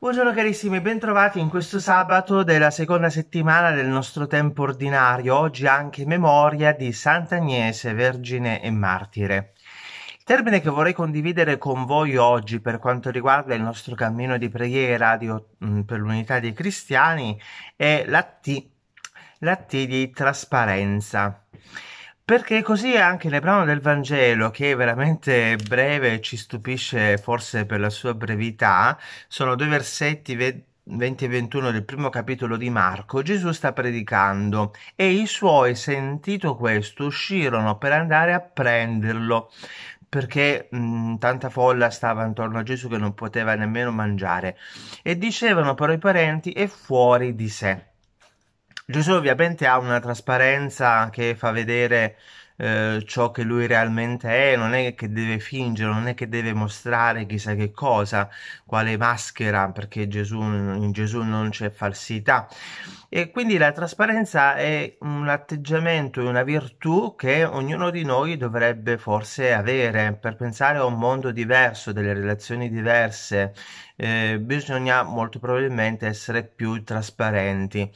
Buongiorno carissimi, bentrovati in questo sabato della seconda settimana del nostro tempo ordinario, oggi anche in memoria di Sant'Agnese, Vergine e Martire. Il termine che vorrei condividere con voi oggi per quanto riguarda il nostro cammino di preghiera di, mm, per l'unità dei cristiani è la T, di trasparenza. Perché così anche nel brano del Vangelo, che è veramente breve e ci stupisce forse per la sua brevità, sono due versetti 20 e 21 del primo capitolo di Marco, Gesù sta predicando e i suoi, sentito questo, uscirono per andare a prenderlo perché mh, tanta folla stava intorno a Gesù che non poteva nemmeno mangiare e dicevano però i parenti è fuori di sé. Giuseppe ovviamente ha una trasparenza che fa vedere eh, ciò che lui realmente è, non è che deve fingere, non è che deve mostrare chissà che cosa, quale maschera, perché Gesù, in Gesù non c'è falsità. E quindi la trasparenza è un atteggiamento e una virtù che ognuno di noi dovrebbe forse avere per pensare a un mondo diverso, delle relazioni diverse. Eh, bisogna molto probabilmente essere più trasparenti.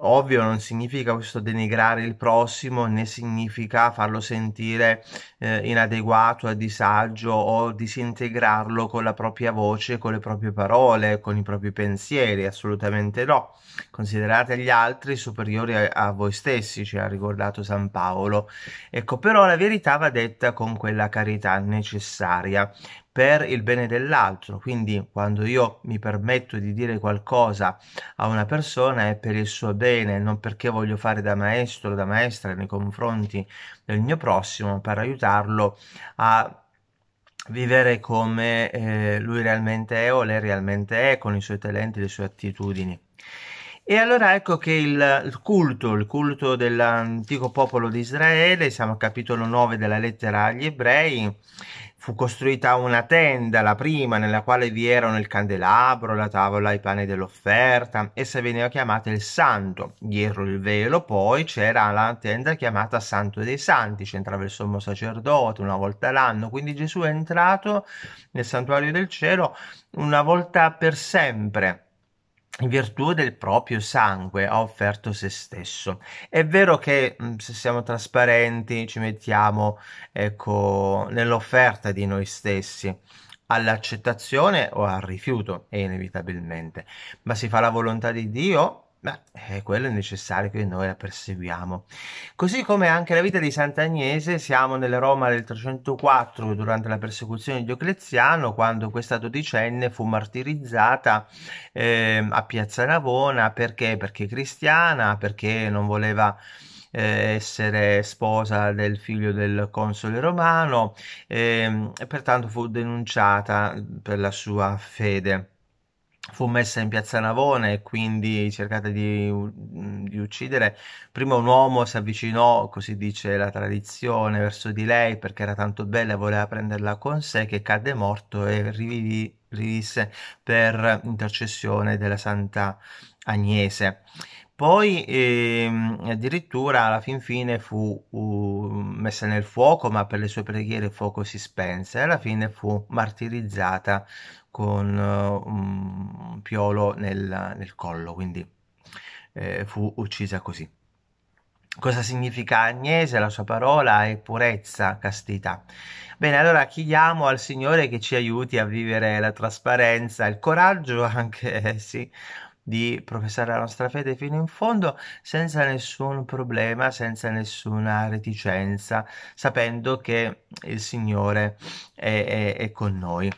Ovvio non significa questo denigrare il prossimo né significa far farlo sentire eh, inadeguato, a disagio o disintegrarlo con la propria voce, con le proprie parole, con i propri pensieri, assolutamente no. Considerate gli altri superiori a, a voi stessi, ci ha ricordato San Paolo. Ecco, però la verità va detta con quella carità necessaria per il bene dell'altro. Quindi quando io mi permetto di dire qualcosa a una persona è per il suo bene, non perché voglio fare da maestro o da maestra nei confronti del mio prossimo per aiutarlo a vivere come eh, lui realmente è o lei realmente è con i suoi talenti e le sue attitudini. E allora ecco che il, il culto, il culto dell'antico popolo di Israele, siamo al capitolo 9 della lettera agli ebrei, fu costruita una tenda, la prima, nella quale vi erano il candelabro, la tavola, i pani dell'offerta, essa veniva chiamata il santo, dietro il velo poi c'era la tenda chiamata santo dei santi, c'entrava il sommo sacerdote una volta l'anno, quindi Gesù è entrato nel santuario del cielo una volta per sempre in virtù del proprio sangue ha offerto se stesso. È vero che se siamo trasparenti ci mettiamo ecco, nell'offerta di noi stessi all'accettazione o al rifiuto, inevitabilmente, ma si fa la volontà di Dio ma eh, quello è necessario che noi la perseguiamo. Così come anche la vita di Sant'Agnese, siamo nella Roma del 304 durante la persecuzione di Diocleziano, quando questa dodicenne fu martirizzata eh, a Piazza Navona perché? Perché cristiana, perché non voleva eh, essere sposa del figlio del console romano ehm, e pertanto fu denunciata mm, per la sua fede fu messa in piazza Navone e quindi cercata di, mm, di, uccidere. Prima un uomo si avvicinò, così dice la tradizione, verso di lei perché era tanto bella e voleva prenderla con sé, che cadde morto e rivivì, rivisse per intercessione della Santa Agnese. Poi ehm, addirittura alla fin fine fu uh, messa nel fuoco, ma per le sue preghiere il fuoco si spense e alla fine fu martirizzata con uh, un piolo nel, nel collo, quindi eh, fu uccisa così. Cosa significa Agnese? La sua parola è purezza, castità. Bene, allora chiediamo al Signore che ci aiuti a vivere la trasparenza, il coraggio anche, eh, sì, di professare la nostra fede fino in fondo senza nessun problema, senza nessuna reticenza, sapendo che il Signore è, è, è con noi.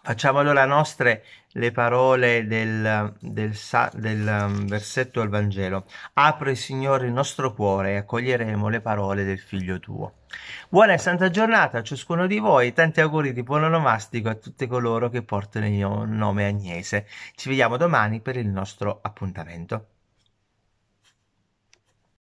Facciamo allora nostre le parole del, del, del um, versetto del Vangelo. Apri, Signore, il nostro cuore e accoglieremo le parole del Figlio tuo. Buona e santa giornata a ciascuno di voi tanti auguri di buon onomastico a tutti coloro che portano il mio nome Agnese. Ci vediamo domani per il nostro appuntamento.